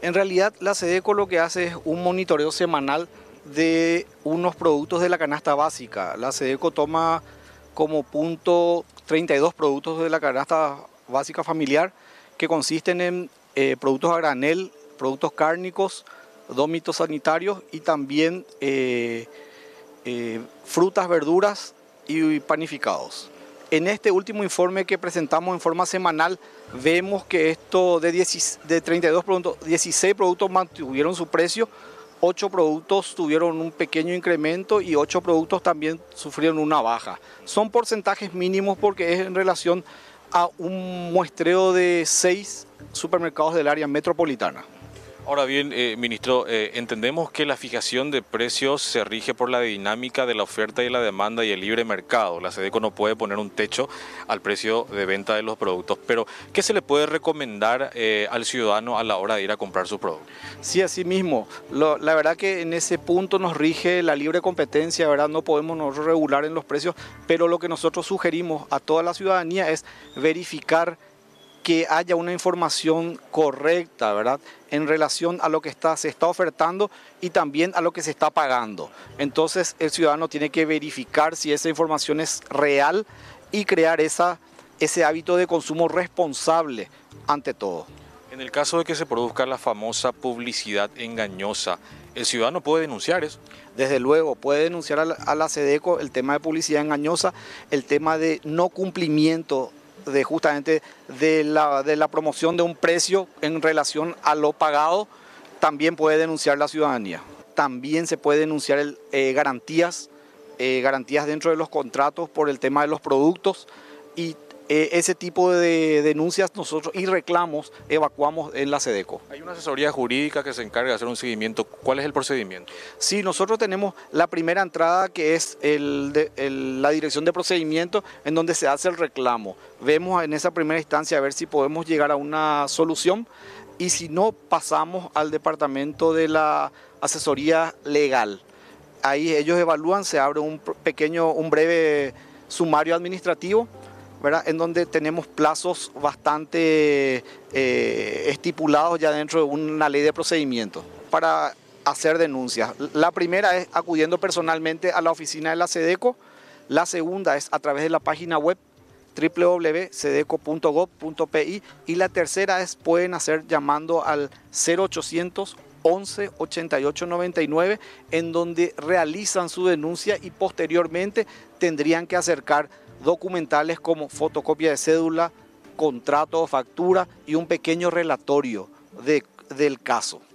En realidad la SEDECO lo que hace es un monitoreo semanal de unos productos de la canasta básica. La SEDECO toma como punto 32 productos de la canasta básica familiar que consisten en eh, productos a granel, productos cárnicos, dómitos sanitarios y también eh, eh, frutas, verduras y panificados. En este último informe que presentamos en forma semanal, vemos que esto de, 32 productos, 16 productos mantuvieron su precio, 8 productos tuvieron un pequeño incremento y 8 productos también sufrieron una baja. Son porcentajes mínimos porque es en relación a un muestreo de 6 supermercados del área metropolitana. Ahora bien, eh, ministro, eh, entendemos que la fijación de precios se rige por la dinámica de la oferta y la demanda y el libre mercado. La SEDECO no puede poner un techo al precio de venta de los productos, pero ¿qué se le puede recomendar eh, al ciudadano a la hora de ir a comprar su producto? Sí, asimismo. mismo. la verdad que en ese punto nos rige la libre competencia, ¿verdad? No podemos nosotros regular en los precios, pero lo que nosotros sugerimos a toda la ciudadanía es verificar que haya una información correcta, ¿verdad? En relación a lo que se está ofertando y también a lo que se está pagando. Entonces el ciudadano tiene que verificar si esa información es real y crear esa, ese hábito de consumo responsable ante todo. En el caso de que se produzca la famosa publicidad engañosa, ¿el ciudadano puede denunciar eso? Desde luego, puede denunciar a la, a SEDECO el tema de publicidad engañosa, el tema de no cumplimiento de justamente de la, promoción de un precio en relación a lo pagado, también puede denunciar la ciudadanía. También se puede denunciar eh, garantías, eh, garantías dentro de los contratos por el tema de los productos y eh, ese tipo de denuncias nosotros y reclamos evacuamos en la SEDECO. Hay una asesoría jurídica que se encarga de hacer un seguimiento. ¿Cuál es el procedimiento? Sí, nosotros tenemos la primera entrada que es la dirección de procedimiento en donde se hace el reclamo. Vemos en esa primera instancia a ver si podemos llegar a una solución y si no pasamos al departamento de la asesoría legal. Ahí ellos evalúan, se abre un pequeño, un breve sumario administrativo en donde tenemos plazos bastante eh, estipulados ya dentro de una ley de procedimiento para hacer denuncias. La primera es acudiendo personalmente a la oficina de la SEDECO, la segunda es a través de la página web www.sedeco.gov.pi y la tercera es pueden hacer llamando al 0800 11 88 99 en donde realizan su denuncia y posteriormente tendrían que acercar documentales como fotocopia de cédula, contrato o factura y un pequeño relatorio del caso.